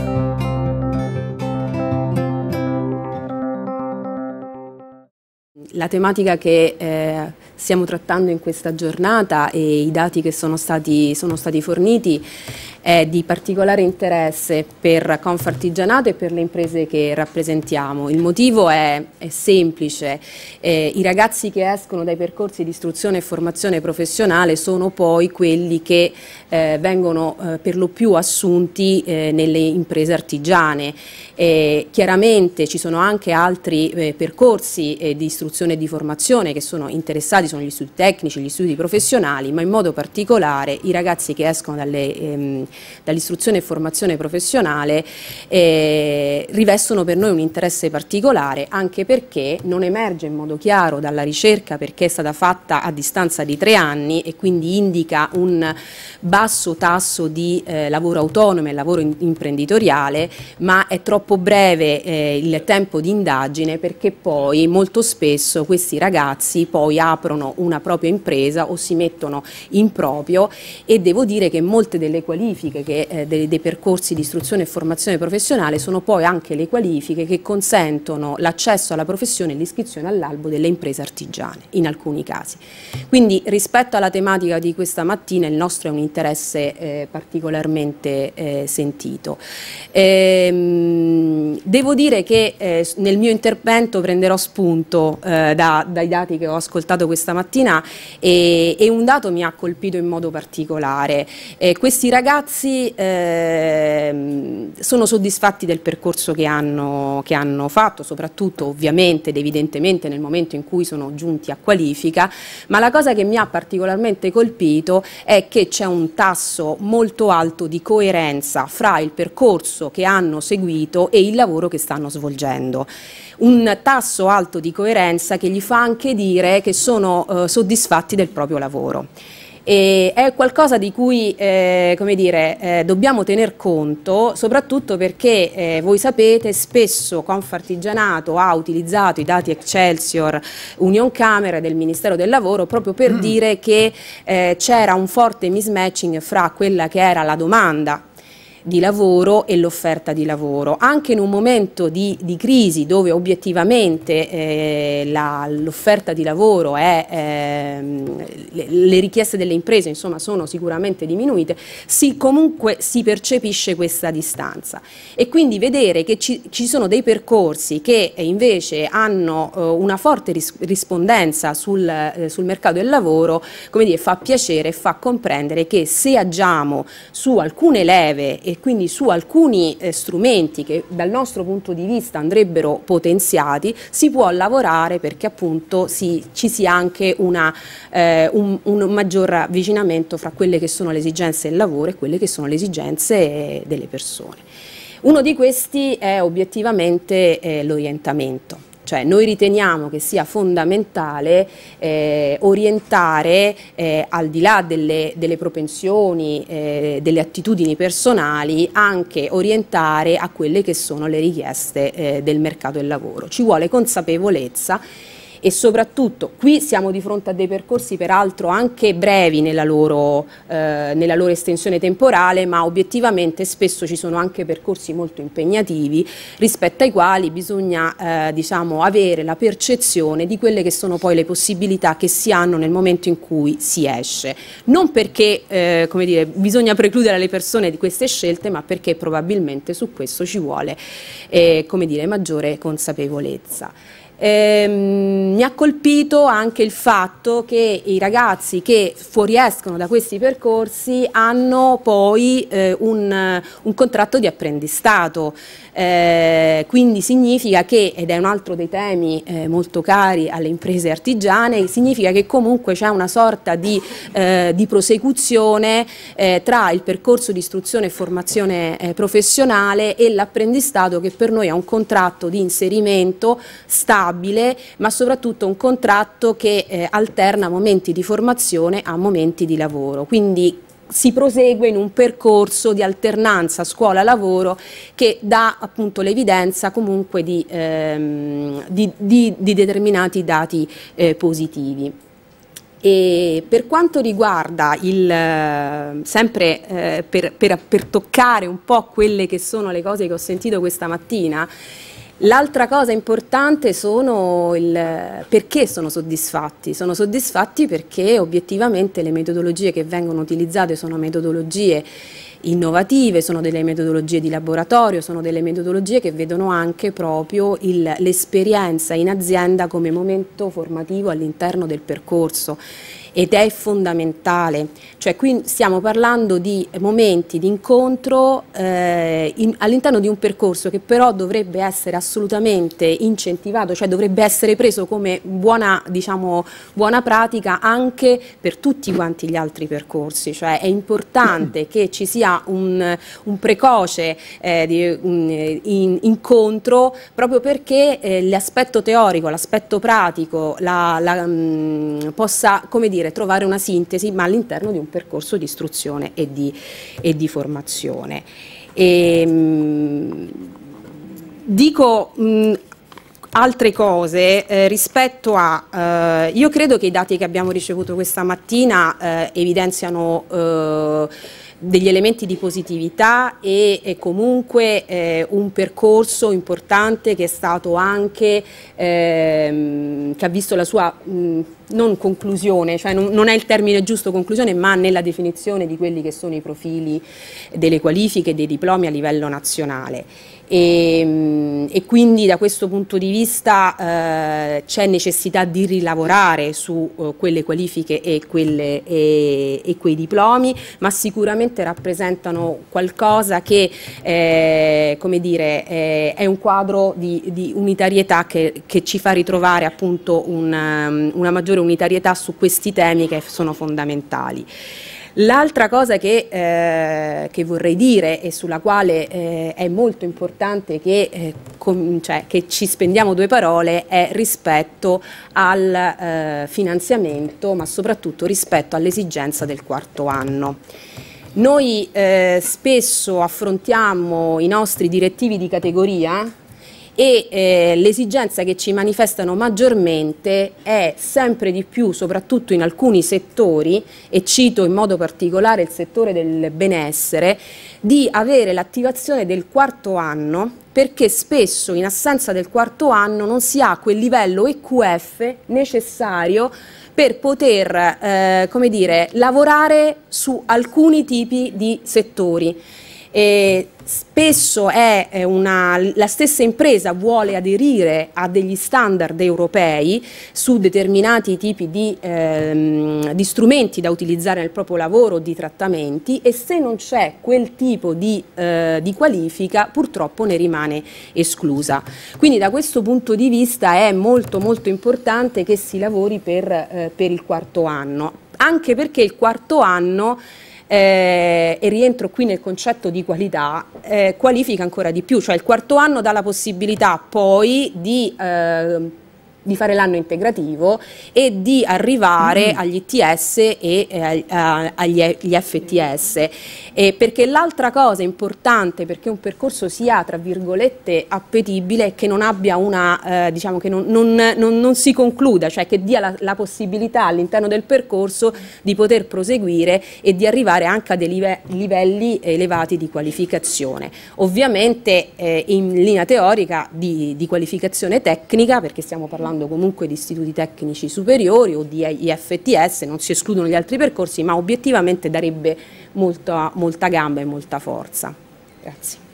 you La tematica che eh, stiamo trattando in questa giornata e i dati che sono stati, sono stati forniti è di particolare interesse per Confartigianato e per le imprese che rappresentiamo. Il motivo è, è semplice, eh, i ragazzi che escono dai percorsi di istruzione e formazione professionale sono poi quelli che eh, vengono eh, per lo più assunti eh, nelle imprese artigiane. chiaramente ci sono anche altri eh, percorsi eh, di istruzione istruzione e di formazione che sono interessati, sono gli studi tecnici, gli studi professionali, ma in modo particolare i ragazzi che escono ehm, dall'istruzione e formazione professionale eh, rivestono per noi un interesse particolare anche perché non emerge in modo chiaro dalla ricerca perché è stata fatta a distanza di tre anni e quindi indica un basso tasso di eh, lavoro autonomo e lavoro in imprenditoriale, ma è troppo breve eh, il tempo di indagine perché poi molto spesso spesso questi ragazzi poi aprono una propria impresa o si mettono in proprio e devo dire che molte delle qualifiche che, eh, dei, dei percorsi di istruzione e formazione professionale sono poi anche le qualifiche che consentono l'accesso alla professione e l'iscrizione all'albo delle imprese artigiane in alcuni casi. Quindi rispetto alla tematica di questa mattina il nostro è un interesse eh, particolarmente eh, sentito. Ehm, devo dire che eh, nel mio intervento prenderò spunto eh, eh, da, dai dati che ho ascoltato questa mattina e, e, un dato mi ha colpito in modo particolare. Eh, questi ragazzi eh, sono soddisfatti del percorso che hanno, che hanno fatto, soprattutto ovviamente ed evidentemente nel momento in cui sono giunti a qualifica, ma la cosa che mi ha particolarmente colpito è che c'è un tasso molto alto di coerenza fra il percorso che hanno seguito e il lavoro che stanno svolgendo. Un tasso alto di coerenza risposta che gli fa anche dire che sono eh, soddisfatti del proprio lavoro. E è qualcosa di cui eh, dire, eh, dobbiamo tener conto, soprattutto perché eh, voi sapete spesso Confartigianato ha utilizzato i dati Excelsior Union Camera del Ministero del Lavoro proprio per mm. dire che eh, c'era un forte mismatching fra quella che era la domanda di lavoro e l'offerta di lavoro. Anche in un momento di, di crisi dove obiettivamente eh, l'offerta di lavoro è, eh, le, le, richieste delle imprese insomma, sono sicuramente diminuite, si, comunque si percepisce questa distanza. E quindi vedere che ci, ci sono dei percorsi che eh, invece hanno eh, una forte ris rispondenza sul, eh, sul mercato del lavoro, come dire, fa piacere e fa comprendere che se agiamo su alcune leve e e quindi su alcuni eh, strumenti che dal nostro punto di vista andrebbero potenziati si può lavorare perché appunto si, ci sia anche una, eh, un, un, maggior avvicinamento fra quelle che sono le esigenze del lavoro e quelle che sono le esigenze eh, delle persone. Uno di questi è obiettivamente eh, l'orientamento. Cioè noi riteniamo che sia fondamentale eh, orientare eh, al di là delle, delle propensioni, eh, delle attitudini personali, anche orientare a quelle che sono le richieste eh, del mercato del lavoro. Ci vuole consapevolezza e soprattutto qui siamo di fronte a dei percorsi peraltro anche brevi nella loro, eh, nella loro estensione temporale, ma obiettivamente spesso ci sono anche percorsi molto impegnativi rispetto ai quali bisogna eh, diciamo, avere la percezione di quelle che sono poi le possibilità che si hanno nel momento in cui si esce. Non perché eh, come dire, bisogna precludere alle persone di queste scelte, ma perché probabilmente su questo ci vuole eh, come dire, maggiore consapevolezza. Eh, mi ha colpito anche il fatto che i ragazzi che fuoriescono da questi percorsi hanno poi eh, un, un, contratto di apprendistato, eh, quindi significa che, ed è un altro dei temi eh, molto cari alle imprese artigiane, significa che comunque c'è una sorta di, eh, di prosecuzione eh, tra il percorso di istruzione e formazione professionale e l'apprendistato che per noi è un contratto di inserimento, sta stabile, ma soprattutto un contratto che eh, alterna momenti di formazione a momenti di lavoro. Quindi si prosegue in un percorso di alternanza scuola-lavoro che dà appunto l'evidenza comunque di, ehm, di, di, di, determinati dati eh, positivi. E per quanto riguarda il, eh, sempre eh, per, per, per toccare un po' quelle che sono le cose che ho sentito questa mattina, L'altra cosa importante sono il perché sono soddisfatti. Sono soddisfatti perché obiettivamente le metodologie che vengono utilizzate sono metodologie innovative, sono delle metodologie di laboratorio, sono delle metodologie che vedono anche proprio l'esperienza in azienda come momento formativo all'interno del percorso ed è fondamentale, cioè qui stiamo parlando di momenti di incontro eh, in, all'interno di un percorso che però dovrebbe essere assolutamente incentivato, cioè dovrebbe essere preso come buona, diciamo, buona pratica anche per tutti quanti gli altri percorsi, cioè è importante che ci sia un, un precoce eh, di, un, in, incontro proprio perché eh, l'aspetto teorico, l'aspetto pratico la, la, mh, mm, possa, come dire, dire, trovare una sintesi ma all'interno di un percorso di istruzione e di, e di formazione. E, ehm, mh, dico mh, altre cose eh, rispetto a, eh, io credo che i dati che abbiamo ricevuto questa mattina eh, evidenziano eh, degli elementi di positività e, e comunque eh, un percorso importante che è stato anche, ehm, che ha visto la sua mh, non conclusione, cioè non, non, è il termine giusto conclusione, ma nella definizione di quelli che sono i profili delle qualifiche e dei diplomi a livello nazionale. E, ehm, e, quindi da questo punto di vista eh, c'è necessità di rilavorare su eh, quelle qualifiche e, quelle, e, e, quei diplomi, ma sicuramente rappresentano qualcosa che eh, come dire, eh, è un quadro di, di unitarietà che, che, ci fa ritrovare appunto un, um, una maggiore maggiore unitarietà su questi temi che sono fondamentali. L'altra cosa che, eh, che, vorrei dire e sulla quale eh, è molto importante che, eh, com, cioè, che, ci spendiamo due parole è rispetto al eh, finanziamento ma soprattutto rispetto all'esigenza del quarto anno. Noi eh, spesso affrontiamo i nostri direttivi di categoria e eh, l'esigenza che ci manifestano maggiormente è sempre di più, soprattutto in alcuni settori, e cito in modo particolare il settore del benessere, di avere l'attivazione del quarto anno perché spesso in assenza del quarto anno non si ha quel livello EQF necessario per poter eh, dire, lavorare su alcuni tipi di settori. E spesso è eh, una, la stessa impresa vuole aderire a degli standard europei su determinati tipi di, ehm, di strumenti da utilizzare nel proprio lavoro, di trattamenti e se non c'è quel tipo di, eh, di, qualifica purtroppo ne rimane esclusa. Quindi da questo punto di vista è molto molto importante che si lavori per, eh, per il quarto anno, anche perché il quarto anno eh, e rientro qui nel concetto di qualità, eh, qualifica ancora di più, cioè il quarto anno dà la possibilità poi di... Eh, di fare l'anno integrativo e di arrivare mm. agli ITS e eh, a, agli FTS. Eh, perché l'altra cosa importante perché un percorso sia tra virgolette appetibile è che non abbia una, eh, diciamo che non, non, non, non, si concluda, cioè che dia la, la possibilità all'interno del percorso di poter proseguire e di arrivare anche a dei live, livelli elevati di qualificazione. Ovviamente eh, in linea teorica di, di qualificazione tecnica, perché stiamo parlando parlando comunque di istituti tecnici superiori o di IFTS, non si escludono gli altri percorsi, ma obiettivamente darebbe molta, molta gamba e molta forza. Grazie.